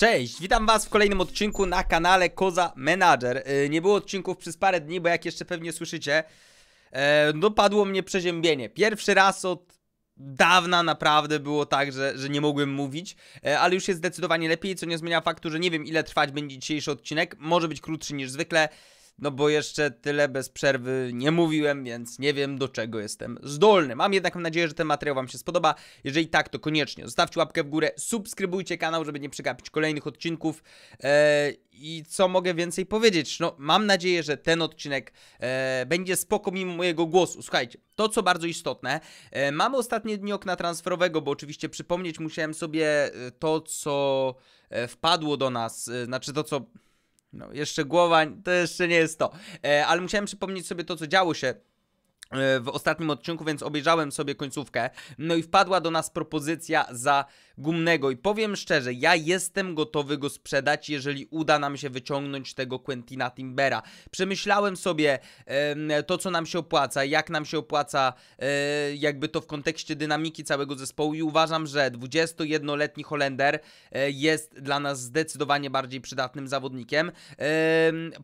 Cześć, witam was w kolejnym odcinku na kanale Koza Manager. Y, nie było odcinków przez parę dni, bo jak jeszcze pewnie słyszycie, dopadło e, no mnie przeziębienie. Pierwszy raz od dawna naprawdę było tak, że, że nie mogłem mówić, e, ale już jest zdecydowanie lepiej, co nie zmienia faktu, że nie wiem ile trwać będzie dzisiejszy odcinek. Może być krótszy niż zwykle no bo jeszcze tyle bez przerwy nie mówiłem, więc nie wiem do czego jestem zdolny. Mam jednak nadzieję, że ten materiał Wam się spodoba. Jeżeli tak, to koniecznie zostawcie łapkę w górę, subskrybujcie kanał, żeby nie przegapić kolejnych odcinków. E, I co mogę więcej powiedzieć? No, mam nadzieję, że ten odcinek e, będzie spoko mimo mojego głosu. Słuchajcie, to co bardzo istotne, e, ostatnie dni okna transferowego, bo oczywiście przypomnieć musiałem sobie e, to, co e, wpadło do nas, znaczy to, co no, jeszcze głowa, to jeszcze nie jest to. E, ale musiałem przypomnieć sobie to, co działo się e, w ostatnim odcinku, więc obejrzałem sobie końcówkę. No i wpadła do nas propozycja za gumnego i powiem szczerze, ja jestem gotowy go sprzedać, jeżeli uda nam się wyciągnąć tego Quentina Timbera. Przemyślałem sobie e, to, co nam się opłaca, jak nam się opłaca e, jakby to w kontekście dynamiki całego zespołu i uważam, że 21-letni Holender e, jest dla nas zdecydowanie bardziej przydatnym zawodnikiem.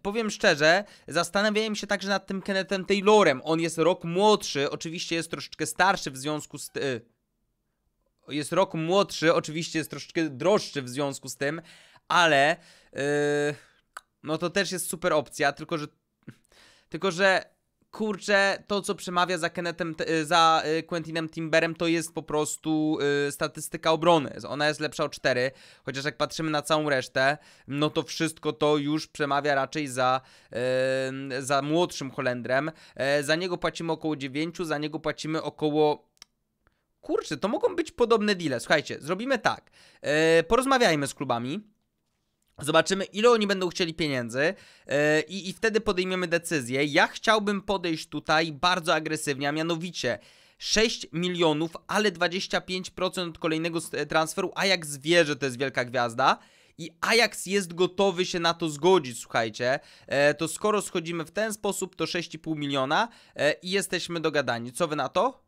powiem szczerze, zastanawiałem się także nad tym Kennethem Taylorem. On jest rok młodszy, oczywiście jest troszeczkę starszy w związku z... E, jest rok młodszy, oczywiście jest troszeczkę droższy w związku z tym, ale yy, no to też jest super opcja, tylko że tylko że kurczę, to co przemawia za Kenetem, yy, za yy, Quentinem Timberem to jest po prostu yy, statystyka obrony. Ona jest lepsza o 4, chociaż jak patrzymy na całą resztę, no to wszystko to już przemawia raczej za, yy, za młodszym Holendrem. Yy, za niego płacimy około 9, za niego płacimy około kurczę, to mogą być podobne deale. Słuchajcie, zrobimy tak. E, porozmawiajmy z klubami. Zobaczymy, ile oni będą chcieli pieniędzy yy, i wtedy podejmiemy decyzję. Ja chciałbym podejść tutaj bardzo agresywnie, a mianowicie 6 milionów, ale 25% od kolejnego transferu. Ajax wie, że to jest wielka gwiazda. I Ajax jest gotowy się na to zgodzić, słuchajcie. E, to skoro schodzimy w ten sposób, to 6,5 miliona e, i jesteśmy dogadani. Co wy na to?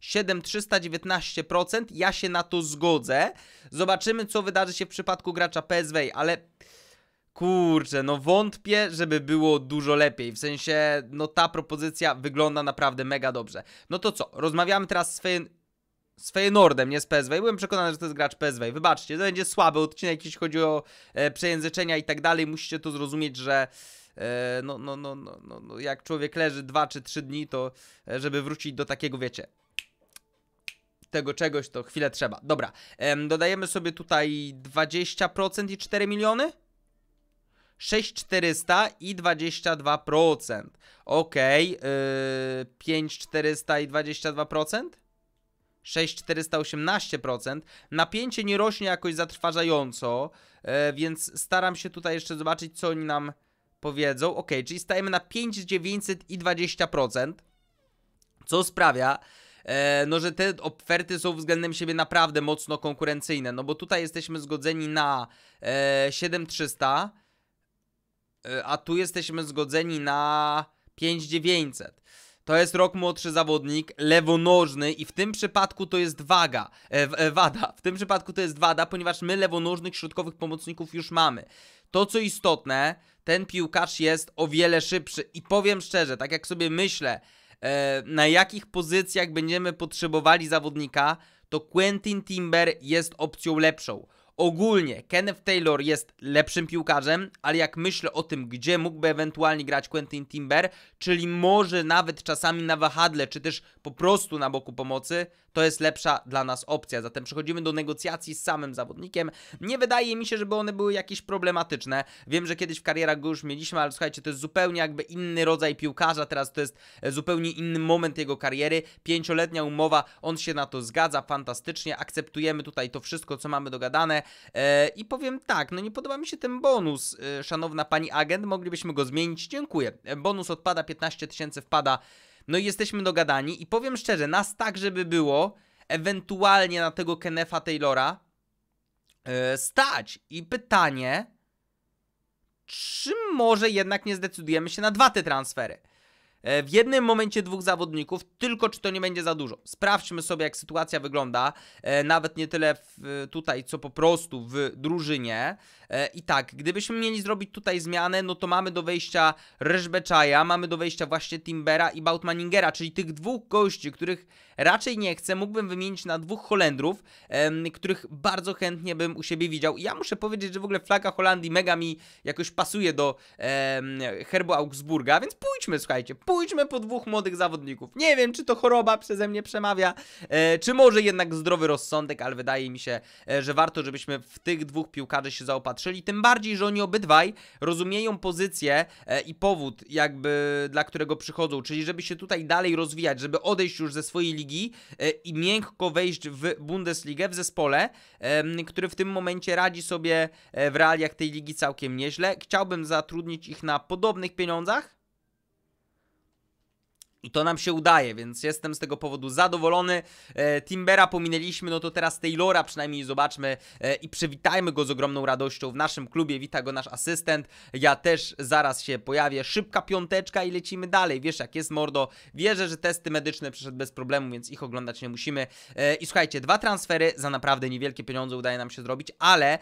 7319%. Ja się na to zgodzę. Zobaczymy, co wydarzy się w przypadku gracza PSW, ale kurczę, no wątpię, żeby było dużo lepiej. W sensie, no ta propozycja wygląda naprawdę mega dobrze. No to co, rozmawiamy teraz z Fyn z Feyenoordem, nie z PSW. Byłem przekonany, że to jest gracz PSW. Wybaczcie, to będzie słaby odcinek, jeśli chodzi o e, przejęzyczenia i tak dalej. Musicie to zrozumieć, że e, no, no, no, no, no, no jak człowiek leży dwa czy trzy dni, to e, żeby wrócić do takiego, wiecie, tego czegoś, to chwilę trzeba. Dobra, dodajemy sobie tutaj 20% i 4 miliony? 6400 i 22%. Ok, yy, 5400 i 22%? 6418%. Napięcie nie rośnie jakoś zatrważająco, e, więc staram się tutaj jeszcze zobaczyć, co oni nam powiedzą. Ok, czyli stajemy na 5900 i 20%. Co sprawia, E, no że te oferty są względem siebie naprawdę mocno konkurencyjne, no bo tutaj jesteśmy zgodzeni na 7300, e, e, a tu jesteśmy zgodzeni na 5900. To jest rok młodszy zawodnik, lewonożny i w tym przypadku to jest waga, e, wada. W tym przypadku to jest wada, ponieważ my lewonożnych środkowych pomocników już mamy. To co istotne, ten piłkarz jest o wiele szybszy i powiem szczerze, tak jak sobie myślę, E, na jakich pozycjach będziemy potrzebowali zawodnika, to Quentin Timber jest opcją lepszą. Ogólnie Kenneth Taylor jest lepszym piłkarzem, ale jak myślę o tym, gdzie mógłby ewentualnie grać Quentin Timber, czyli może nawet czasami na wahadle, czy też po prostu na boku pomocy, to jest lepsza dla nas opcja. Zatem przechodzimy do negocjacji z samym zawodnikiem. Nie wydaje mi się, żeby one były jakieś problematyczne. Wiem, że kiedyś w karierach go już mieliśmy, ale słuchajcie, to jest zupełnie jakby inny rodzaj piłkarza, teraz to jest e, zupełnie inny moment jego kariery. Pięcioletnia umowa, on się na to zgadza fantastycznie, akceptujemy tutaj to wszystko, co mamy dogadane. E, I powiem tak, no nie podoba mi się ten bonus, e, szanowna pani agent, moglibyśmy go zmienić, dziękuję. E, bonus odpada, 15 tysięcy wpada, no i jesteśmy dogadani i powiem szczerze, nas tak, żeby było, ewentualnie na tego Kenefa Taylora e, stać. I pytanie, czy może jednak nie zdecydujemy się na dwa te transfery? E, w jednym momencie dwóch zawodników, tylko czy to nie będzie za dużo. Sprawdźmy sobie, jak sytuacja wygląda, e, nawet nie tyle w, tutaj, co po prostu w drużynie. E, I tak, gdybyśmy mieli zrobić tutaj zmianę, no to mamy do wejścia Ryżbeczaja, mamy do wejścia właśnie Timbera i Bautmaningera, czyli tych dwóch gości, których raczej nie chcę. Mógłbym wymienić na dwóch Holendrów, których bardzo chętnie bym u siebie widział. Ja muszę powiedzieć, że w ogóle flaga Holandii mega mi jakoś pasuje do herbu Augsburga, więc pójdźmy, słuchajcie, pójdźmy po dwóch młodych zawodników. Nie wiem, czy to choroba przeze mnie przemawia, e, czy może jednak zdrowy rozsądek, ale wydaje mi się, e, że warto, żebyśmy w tych dwóch piłkarzy się zaopatrzyli. Tym bardziej, że oni obydwaj rozumieją pozycję e, i powód, jakby dla którego przychodzą, czyli żeby się tutaj dalej rozwijać, żeby odejść już ze swojej ligi ligi e, i miękko wejść w Bundesligę w zespole, który w tym momencie radzi sobie e, w realiach tej ligi całkiem nieźle. Chciałbym zatrudnić ich na podobnych pieniądzach, i to nam się udaje, więc jestem z tego powodu zadowolony. E, Timbera pominęliśmy, no to teraz Taylora przynajmniej zobaczmy e, i przywitajmy go z ogromną radością. W naszym klubie wita go nasz asystent. Ja też zaraz się pojawię. Szybka piąteczka i lecimy dalej. Wiesz jak jest Mordo. Wierzę, że testy medyczne przyszedł bez problemu, więc ich oglądać nie musimy. E, I słuchajcie, dwa transfery za naprawdę niewielkie pieniądze udaje nam się zrobić, ale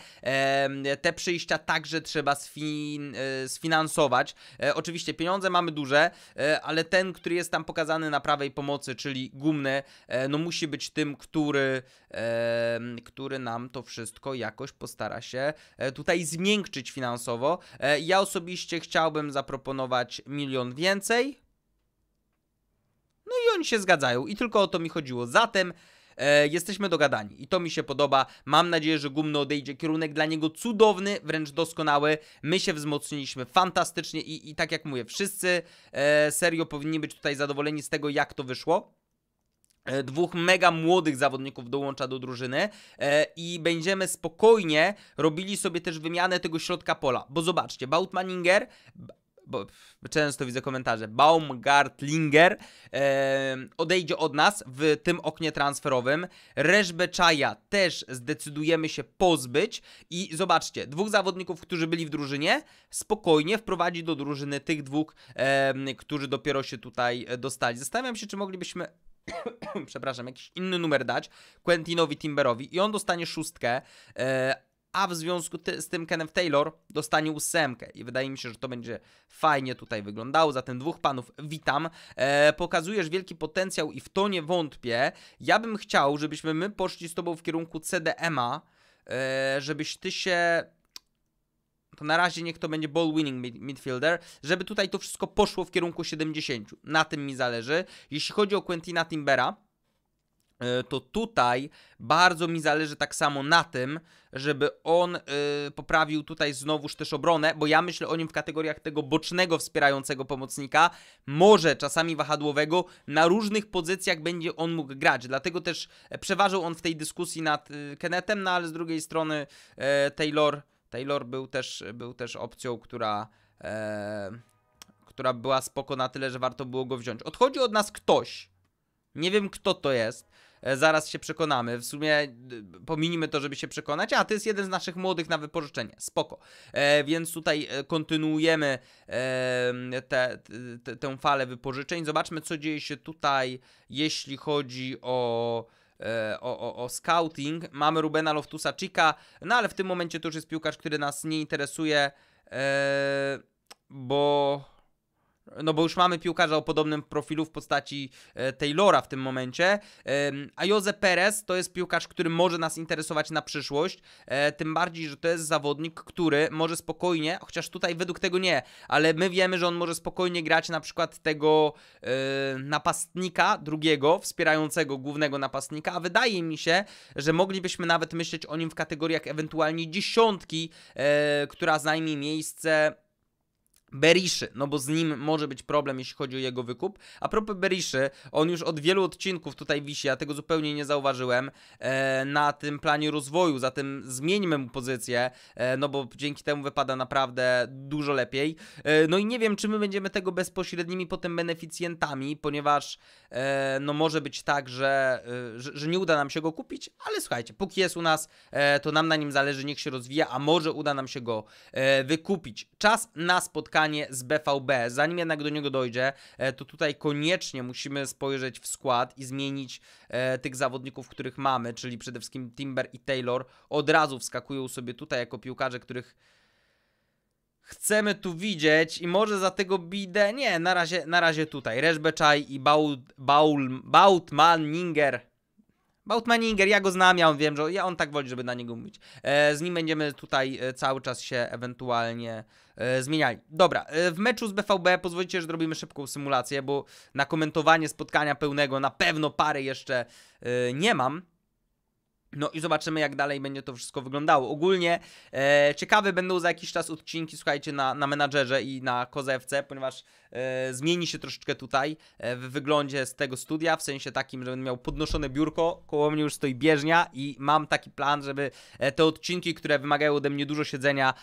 te przyjścia także trzeba sfin e, sfinansować. E, oczywiście pieniądze mamy duże, e, ale ten, który jest jest tam pokazany na prawej pomocy, czyli gumne, e, no musi być tym, który, który nam to wszystko jakoś postara się e, tutaj zmiękczyć finansowo. E, ja osobiście chciałbym zaproponować milion więcej. No i oni się zgadzają i tylko o to mi chodziło. Zatem E, jesteśmy dogadani i to mi się podoba. Mam nadzieję, że gumno odejdzie. Kierunek dla niego cudowny, wręcz doskonały. My się wzmocniliśmy fantastycznie i, i tak jak mówię, wszyscy e, serio powinni być tutaj zadowoleni z tego, jak to wyszło e, dwóch mega młodych zawodników dołącza do drużyny e, i będziemy spokojnie robili sobie też wymianę tego środka pola. Bo zobaczcie, Bautmaninger bo często widzę komentarze, Baumgartlinger e, odejdzie od nas w tym oknie transferowym. Reżbeczaja też zdecydujemy się pozbyć i zobaczcie, dwóch zawodników, którzy byli w drużynie, spokojnie wprowadzi do drużyny tych dwóch, e, którzy dopiero się tutaj e, dostali. Zastanawiam się, czy moglibyśmy przepraszam, jakiś inny numer dać Quentinowi Timberowi i on dostanie szóstkę, e, a w związku ty, z tym Kenneth Taylor dostanie ósemkę i wydaje mi się, że to będzie fajnie tutaj wyglądało, zatem dwóch panów witam, e, pokazujesz wielki potencjał i w to nie wątpię, ja bym chciał, żebyśmy my poszli z Tobą w kierunku CDMA, e, żebyś Ty się to na razie niech to będzie ball winning midfielder, żeby tutaj to wszystko poszło w kierunku 70. Na tym mi zależy. Jeśli chodzi o Quentina Timbera, E, to tutaj bardzo mi zależy tak samo na tym, żeby on y, poprawił tutaj znowuż też obronę, bo ja myślę o nim w kategoriach tego bocznego wspierającego pomocnika, może czasami wahadłowego, na różnych pozycjach będzie on mógł grać, dlatego też e, przeważył on w tej dyskusji nad y, Kenetem, no ale z drugiej strony Taylor, Taylor był też, był też opcją, która... która była spoko na tyle, że warto było go wziąć. Odchodzi od nas ktoś, nie wiem kto to jest, E, zaraz się przekonamy. W sumie pominimy to, żeby się przekonać. A, to jest jeden z naszych młodych na wypożyczenie. Spoko. E, więc tutaj e, kontynuujemy e, te, te, tę falę wypożyczeń. Zobaczmy, co dzieje się tutaj, jeśli chodzi o... E, o, o, o, scouting. Mamy Rubena Loftusa Chica, no ale w tym momencie to już jest piłkarz, który nas nie interesuje, bo no bo już mamy piłkarza o podobnym profilu w postaci e, Taylora w tym momencie, a Jose Perez to jest piłkarz, który może nas interesować na przyszłość, e, tym bardziej, że to jest zawodnik, który może spokojnie, chociaż tutaj według tego nie, ale my wiemy, że on może spokojnie grać na przykład tego e, napastnika drugiego, wspierającego głównego napastnika, a wydaje mi się, że moglibyśmy nawet myśleć o nim w kategoriach ewentualnie dziesiątki, która zajmie miejsce Beriszy, no bo z nim może być problem, jeśli chodzi o jego wykup. A propos Beriszy, on już od wielu odcinków tutaj wisi, a tego zupełnie nie zauważyłem, e, na tym planie rozwoju, zatem zmieńmy mu pozycję, e, no bo dzięki temu wypada naprawdę dużo lepiej. E, no i nie wiem, czy my będziemy tego bezpośrednimi potem beneficjentami, ponieważ e, no może być tak, że, e, że, że, nie uda nam się go kupić, ale słuchajcie, póki jest u nas, e, to nam na nim zależy, niech się rozwija, a może uda nam się go wykupić. Czas na spotkanie spotkanie z BVB. Zanim jednak do niego dojdzie, e, to tutaj koniecznie musimy spojrzeć w skład i zmienić e, tych zawodników, których mamy, czyli przede wszystkim Timber i Taylor. Od razu wskakują sobie tutaj jako piłkarze, których chcemy tu widzieć i może za tego bidę, nie, na razie, na razie tutaj, Reszbeczaj i Baul, Baul, Bautman, Ninger Boutmaninger, ja go znam, ja on wiem, że ja on tak woli, żeby na niego mówić. E, z nim będziemy tutaj e, cały czas się ewentualnie e, zmieniali. Dobra, e, w meczu z BVB pozwolicie, że zrobimy szybką symulację, bo na komentowanie spotkania pełnego na pewno pary jeszcze e, nie mam. No i zobaczymy, jak dalej będzie to wszystko wyglądało. Ogólnie e, ciekawe będą za jakiś czas odcinki, słuchajcie, na, na menadżerze i na kozewce, ponieważ e, zmieni się troszeczkę tutaj e, w wyglądzie z tego studia, w sensie takim, że będę miał podnoszone biurko, koło mnie już stoi bieżnia i mam taki plan, żeby e, te odcinki, które wymagają ode mnie dużo siedzenia,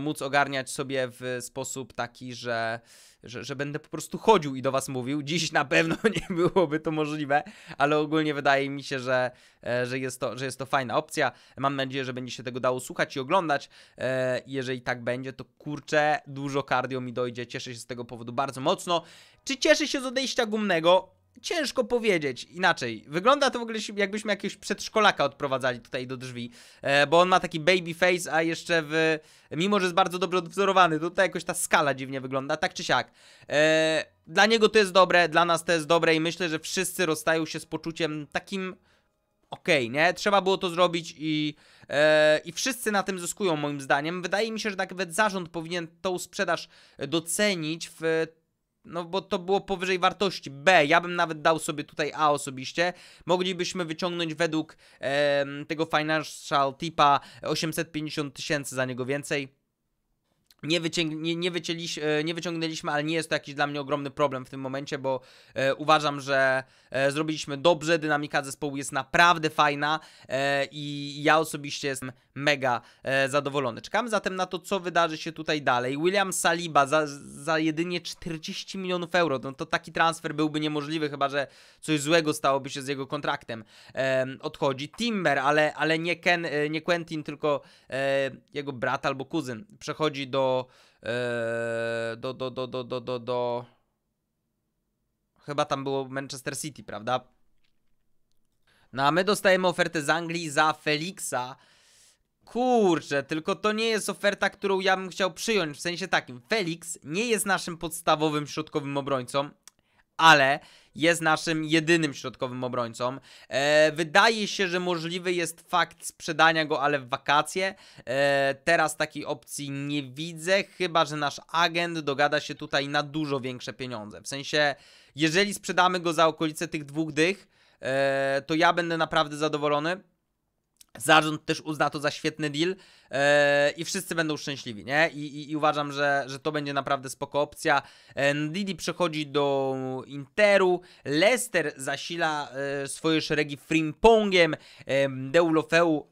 móc ogarniać sobie w sposób taki, że że, że będę po prostu chodził i do was mówił. Dziś na pewno nie byłoby to możliwe, ale ogólnie wydaje mi się, że, e, że, jest, to, że jest to fajna opcja. Mam nadzieję, że będzie się tego dało słuchać i oglądać. E, jeżeli tak będzie, to kurczę, dużo kardio mi dojdzie. Cieszę się z tego powodu bardzo mocno. Czy cieszę się z odejścia gumnego? ciężko powiedzieć inaczej. Wygląda to w ogóle jakbyśmy jakiegoś przedszkolaka odprowadzali tutaj do drzwi, e, bo on ma taki baby face, a jeszcze w... Mimo, że jest bardzo dobrze odwzorowany, to tutaj jakoś ta skala dziwnie wygląda, tak czy siak. E, dla niego to jest dobre, dla nas to jest dobre i myślę, że wszyscy rozstają się z poczuciem takim... Okej, okay, nie? Trzeba było to zrobić i, e, i wszyscy na tym zyskują, moim zdaniem. Wydaje mi się, że nawet zarząd powinien tą sprzedaż docenić w no bo to było powyżej wartości B, ja bym nawet dał sobie tutaj A osobiście, moglibyśmy wyciągnąć według e, tego financial tipa 850 tysięcy za niego więcej, nie, nie, nie, wycięliś, e, nie wyciągnęliśmy, ale nie jest to jakiś dla mnie ogromny problem w tym momencie, bo e, uważam, że e, zrobiliśmy dobrze, dynamika zespołu jest naprawdę fajna e, i ja osobiście jestem mega e, zadowolony. Czekamy zatem na to, co wydarzy się tutaj dalej. William Saliba za, za jedynie 40 milionów euro, no to taki transfer byłby niemożliwy, chyba że coś złego stałoby się z jego kontraktem. E, odchodzi Timber, ale, ale nie, Ken, nie Quentin, tylko jego brat albo kuzyn przechodzi do E, do, do, do, do, do, do, do, Chyba tam było Manchester City, prawda? No a my dostajemy ofertę z Anglii za Felixa. Kurczę, tylko to nie jest oferta, którą ja bym chciał przyjąć, w sensie takim. Felix nie jest naszym podstawowym środkowym obrońcą, ale jest naszym jedynym środkowym obrońcą. E, wydaje się, że możliwy jest fakt sprzedania go, ale w wakacje. E, teraz takiej opcji nie widzę, chyba że nasz agent dogada się tutaj na dużo większe pieniądze. W sensie, jeżeli sprzedamy go za okolice tych dwóch dych, e, to ja będę naprawdę zadowolony. Zarząd też uzna to za świetny deal e, i wszyscy będą szczęśliwi, nie? I, i, i uważam, że, że to będzie naprawdę spoko opcja. Ndidi e, przechodzi do Interu, Leicester zasila e, swoje szeregi Frimpongiem, Deulofeu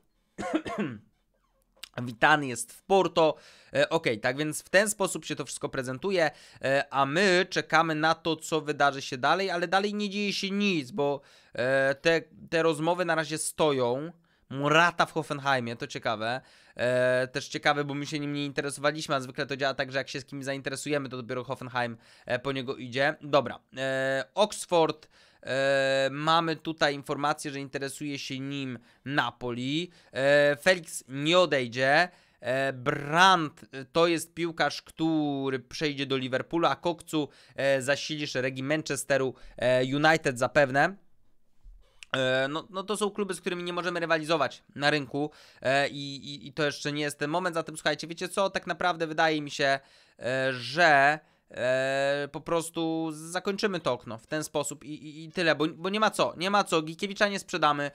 witany jest w Porto. E, ok, tak więc w ten sposób się to wszystko prezentuje, e, a my czekamy na to, co wydarzy się dalej, ale dalej nie dzieje się nic, bo e, te, te rozmowy na razie stoją. Murata w Hoffenheimie, to ciekawe. E, też ciekawe, bo my się nim nie interesowaliśmy, a zwykle to działa tak, że jak się z kim zainteresujemy, to dopiero Hoffenheim e, po niego idzie. Dobra, e, Oxford. E, mamy tutaj informację, że interesuje się nim Napoli. E, Felix nie odejdzie. E, Brandt e, to jest piłkarz, który przejdzie do Liverpoolu, a Kokcu e, zasilisz regi Manchesteru e, United zapewne. E, no, no to są kluby, z którymi nie możemy rywalizować na rynku e, i, i, i to jeszcze nie jest ten moment. Zatem słuchajcie, wiecie co, tak naprawdę wydaje mi się, e, że po prostu zakończymy to okno w ten sposób i, i, i tyle, bo, bo, nie ma co, nie ma co, Gikiewicza nie sprzedamy,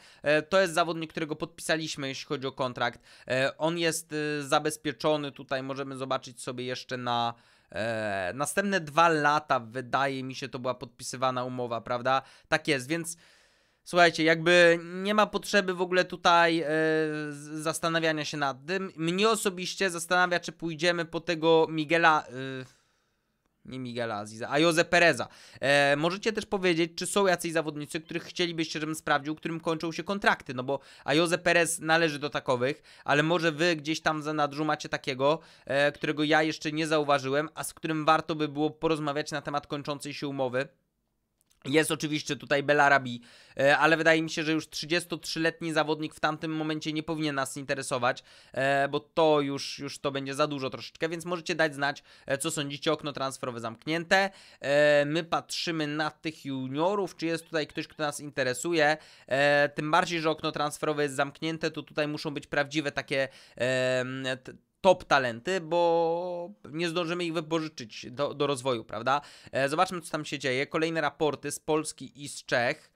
to jest zawodnik, którego podpisaliśmy, jeśli chodzi o kontrakt, on jest zabezpieczony, tutaj możemy zobaczyć sobie jeszcze na... następne dwa lata, wydaje mi się, to była podpisywana umowa, prawda? Tak jest, więc Słuchajcie, jakby nie ma potrzeby w ogóle tutaj e, zastanawiania się nad tym. Mnie osobiście zastanawia, czy pójdziemy po tego Miguela. E, nie Miguela Aziza, a Jose Pereza. E, możecie też powiedzieć, czy są jacyś zawodnicy, których chcielibyście, żebym sprawdził, którym kończą się kontrakty, no bo a Jose Perez należy do takowych, ale może wy gdzieś tam za nadrzu macie takiego, e, którego ja jeszcze nie zauważyłem, a z którym warto by było porozmawiać na temat kończącej się umowy. Jest oczywiście tutaj Belarabi, e, ale wydaje mi się, że już 33-letni zawodnik w tamtym momencie nie powinien nas interesować, e, bo to już, już to będzie za dużo troszeczkę, więc możecie dać znać, e, co sądzicie. Okno transferowe zamknięte. My patrzymy na tych juniorów, czy jest tutaj ktoś, kto nas interesuje. Tym bardziej, że okno transferowe jest zamknięte, to tutaj muszą być prawdziwe takie top talenty, bo nie zdążymy ich wypożyczyć do, do rozwoju, prawda? E, zobaczmy, co tam się dzieje. Kolejne raporty z Polski i z Czech.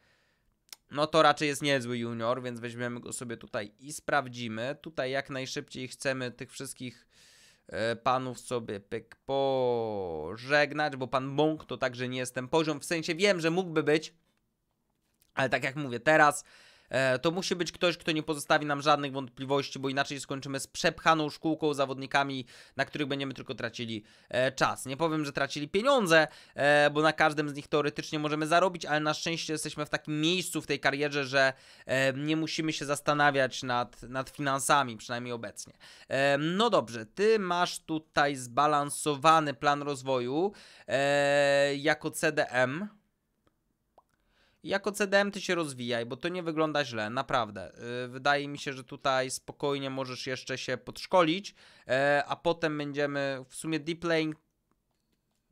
No to raczej jest niezły junior, więc weźmiemy go sobie tutaj i sprawdzimy. Tutaj jak najszybciej chcemy tych wszystkich e, panów sobie pyk pożegnać, bo pan Bąk to także nie jest ten poziom, w sensie wiem, że mógłby być, ale tak jak mówię, teraz E, to musi być ktoś, kto nie pozostawi nam żadnych wątpliwości, bo inaczej skończymy z przepchaną szkółką zawodnikami, na których będziemy tylko tracili e, czas. Nie powiem, że tracili pieniądze, e, bo na każdym z nich teoretycznie możemy zarobić, ale na szczęście jesteśmy w takim miejscu w tej karierze, że nie musimy się zastanawiać nad, nad finansami, przynajmniej obecnie. no dobrze, ty masz tutaj zbalansowany plan rozwoju jako CDM jako CDM ty się rozwijaj, bo to nie wygląda źle, naprawdę. Y, wydaje mi się, że tutaj spokojnie możesz jeszcze się podszkolić, e, a potem będziemy w sumie deep playing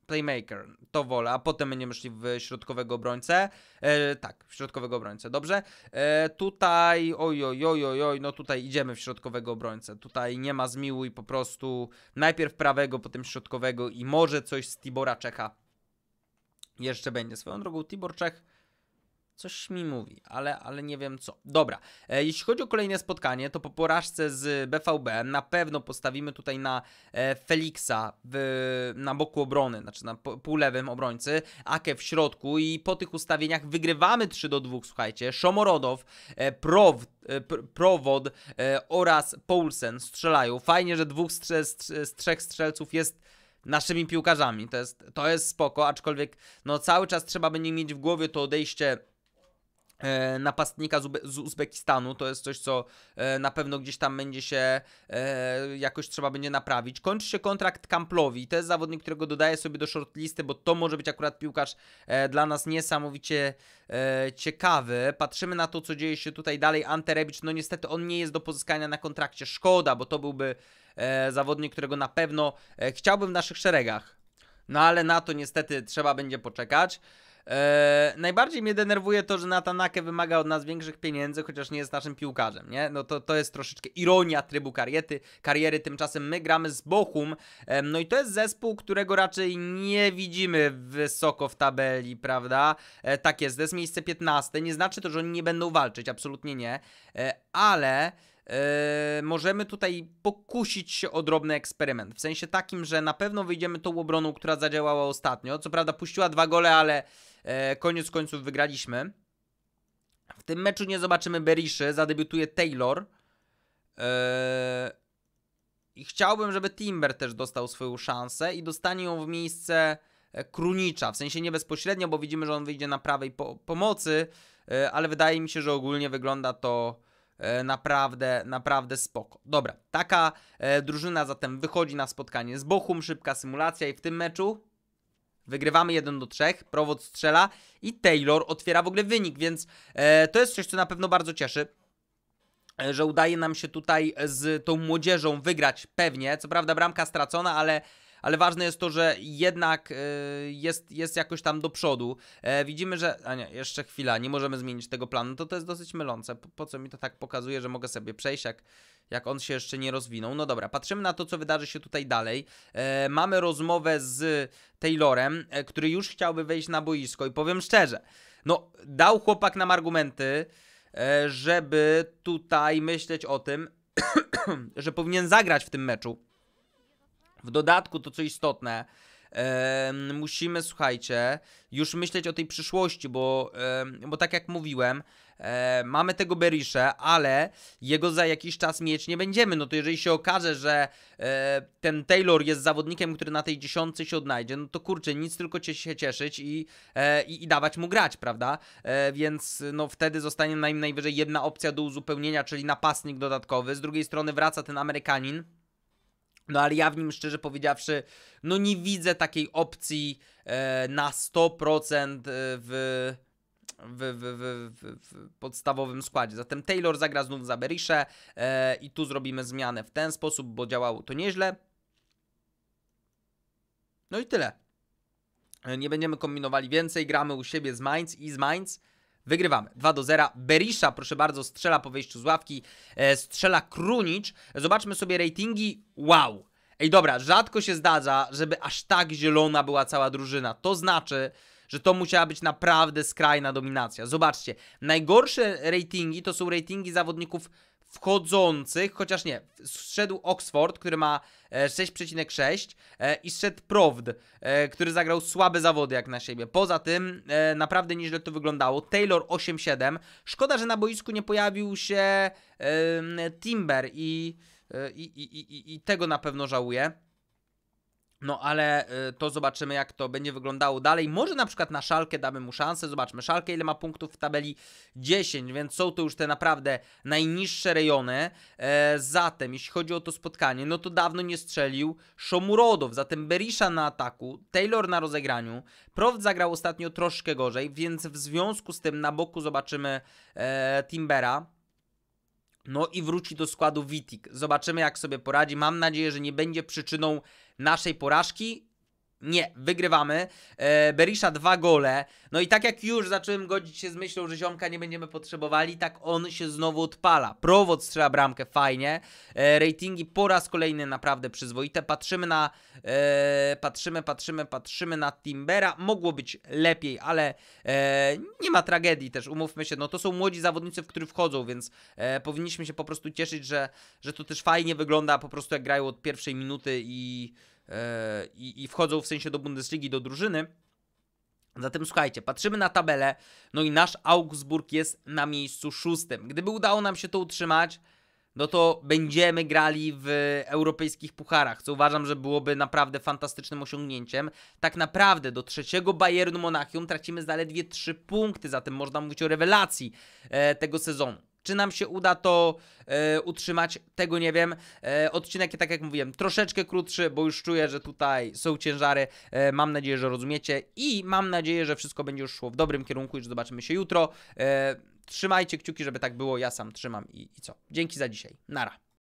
playmaker, to wolę, a potem będziemy szli w środkowego obrońcę. E, tak, w środkowego obrońcę, dobrze? E, tutaj, oj, oj, oj, oj, oj, no tutaj idziemy w środkowego obrońcę. Tutaj nie ma zmiłuj, po prostu najpierw prawego, potem środkowego i może coś z Tibora Czecha jeszcze będzie. Swoją drogą Tibor Czech Coś mi mówi, ale, ale nie wiem co. Dobra, e, jeśli chodzi o kolejne spotkanie, to po porażce z BVB na pewno postawimy tutaj na e, Feliksa w, na boku obrony, znaczy na półlewym obrońcy, Ake w środku i po tych ustawieniach wygrywamy 3 do 2, słuchajcie. Szomorodow, e, Prow, e, Prowod e, oraz Poulsen strzelają. Fajnie, że dwóch z trzech strzelców jest naszymi piłkarzami. To jest, to jest spoko, aczkolwiek no, cały czas trzeba będzie mieć w głowie to odejście E, napastnika z, Uzbekistanu. To jest coś, co e, na pewno gdzieś tam będzie się e, jakoś trzeba będzie naprawić. Kończy się kontrakt Kamplowi. To jest zawodnik, którego dodaję sobie do shortlisty, bo to może być akurat piłkarz dla nas niesamowicie ciekawy. Patrzymy na to, co dzieje się tutaj dalej. Anterewicz, no niestety on nie jest do pozyskania na kontrakcie. Szkoda, bo to byłby zawodnik, którego na pewno chciałbym w naszych szeregach. No ale na to niestety trzeba będzie poczekać. Eee, najbardziej mnie denerwuje to, że Natanake wymaga od nas większych pieniędzy, chociaż nie jest naszym piłkarzem, nie? No to, to jest troszeczkę ironia trybu kariety, kariery, tymczasem my gramy z Bochum, eee, no i to jest zespół, którego raczej nie widzimy wysoko w tabeli, prawda? Eee, tak jest, to jest miejsce 15, nie znaczy to, że oni nie będą walczyć, absolutnie nie, e, ale... Yy, możemy tutaj pokusić się o drobny eksperyment. W sensie takim, że na pewno wyjdziemy tą obroną, która zadziałała ostatnio. Co prawda puściła dwa gole, ale yy, koniec końców wygraliśmy. W tym meczu nie zobaczymy Beriszy, zadebiutuje Taylor. Yy, I chciałbym, żeby Timber też dostał swoją szansę i dostanie ją w miejsce e, Krunicza. W sensie nie bezpośrednio, bo widzimy, że on wyjdzie na prawej po pomocy, e, ale wydaje mi się, że ogólnie wygląda to E, naprawdę, naprawdę spoko. Dobra, taka e, drużyna zatem wychodzi na spotkanie z Bochum, szybka symulacja i w tym meczu Wygrywamy 1 do 3, Prowod strzela i Taylor otwiera w ogóle wynik, więc e, to jest coś, co na pewno bardzo cieszy. E, że udaje nam się tutaj z tą młodzieżą wygrać pewnie. Co prawda, bramka stracona, ale ale ważne jest to, że jednak e, jest, jest jakoś tam do przodu. E, widzimy, że. A nie, jeszcze chwila, nie możemy zmienić tego planu. To to jest dosyć mylące. Po, po co mi to tak pokazuje, że mogę sobie przejść, jak jak on się jeszcze nie rozwinął. No dobra, patrzymy na to, co wydarzy się tutaj dalej. E, mamy rozmowę z Taylorem, który już chciałby wejść na boisko i powiem szczerze, no dał chłopak nam argumenty, żeby tutaj myśleć o tym, że powinien zagrać w tym meczu. W dodatku, to co istotne, musimy, słuchajcie, już myśleć o tej przyszłości, bo, bo tak jak mówiłem, e, mamy tego Berisha, ale jego za jakiś czas mieć nie będziemy. No to jeżeli się okaże, że e, ten Taylor jest zawodnikiem, który na tej dziesiątce się odnajdzie, no to kurczę, nic tylko cię się cieszyć i, e, i, i dawać mu grać, prawda? więc no wtedy zostanie nim najwyżej jedna opcja do uzupełnienia, czyli napastnik dodatkowy. Z drugiej strony wraca ten Amerykanin no ale ja w nim szczerze powiedziawszy, no nie widzę takiej opcji e, na 100% e, w, w, w, w, podstawowym składzie. Zatem Taylor zagra znów za Berisze e, i tu zrobimy zmianę w ten sposób, bo działało to nieźle. No i tyle. E, nie będziemy kombinowali więcej, gramy u siebie z Mainz i z Mainz. Wygrywamy. 2 do 0. Berisha, proszę bardzo, strzela po wejściu z ławki. E, strzela Krunicz. Zobaczmy sobie ratingi. Wow. Ej, dobra, rzadko się zdarza, żeby aż tak zielona była cała drużyna. To znaczy, że to musiała być naprawdę skrajna dominacja. Zobaczcie, najgorsze ratingi to są ratingi zawodników wchodzących, chociaż nie, zszedł Oxford, który ma 6,6 e, e, i zszedł Provd, e, który zagrał słabe zawody jak na siebie. Poza tym naprawdę nieźle to wyglądało. Taylor 8,7. Szkoda, że na boisku nie pojawił się Timber i, i, i, i tego na pewno żałuję. No ale y, to zobaczymy, jak to będzie wyglądało dalej. Może na przykład na szalkę damy mu szansę. Zobaczmy, szalkę ile ma punktów w tabeli 10, więc są to już te naprawdę najniższe rejony. E, zatem, jeśli chodzi o to spotkanie, no to dawno nie strzelił Szomurodow. Zatem Berisha na ataku, Taylor na rozegraniu. Prowd zagrał ostatnio troszkę gorzej, więc w związku z tym na boku zobaczymy e, Timbera. No i wróci do składu Witik. Zobaczymy, jak sobie poradzi. Mam nadzieję, że nie będzie przyczyną naszej porażki, nie, wygrywamy. E, Berisha dwa gole. No i tak jak już zacząłem godzić się z myślą, że ziomka nie będziemy potrzebowali, tak on się znowu odpala. Prowod strzela bramkę, fajnie. E, ratingi po raz kolejny naprawdę przyzwoite. Patrzymy na... E, patrzymy, patrzymy, patrzymy na Timbera. Mogło być lepiej, ale nie ma tragedii też, umówmy się. No to są młodzi zawodnicy, w których wchodzą, więc powinniśmy się po prostu cieszyć, że, że to też fajnie wygląda po prostu jak grają od pierwszej minuty i... E, i, i wchodzą w sensie do Bundesligi, do drużyny. Zatem słuchajcie, patrzymy na tabelę, no i nasz Augsburg jest na miejscu szóstym. Gdyby udało nam się to utrzymać, no to będziemy grali w europejskich pucharach, co uważam, że byłoby naprawdę fantastycznym osiągnięciem. Tak naprawdę do trzeciego Bayernu Monachium tracimy zaledwie 3 punkty, zatem można mówić o rewelacji e, tego sezonu. Czy nam się uda to e, utrzymać, tego nie wiem. E, odcinek, tak jak mówiłem, troszeczkę krótszy, bo już czuję, że tutaj są ciężary. E, mam nadzieję, że rozumiecie i mam nadzieję, że wszystko będzie już szło w dobrym kierunku i że zobaczymy się jutro. E, trzymajcie kciuki, żeby tak było. Ja sam trzymam i, i co. Dzięki za dzisiaj. Nara.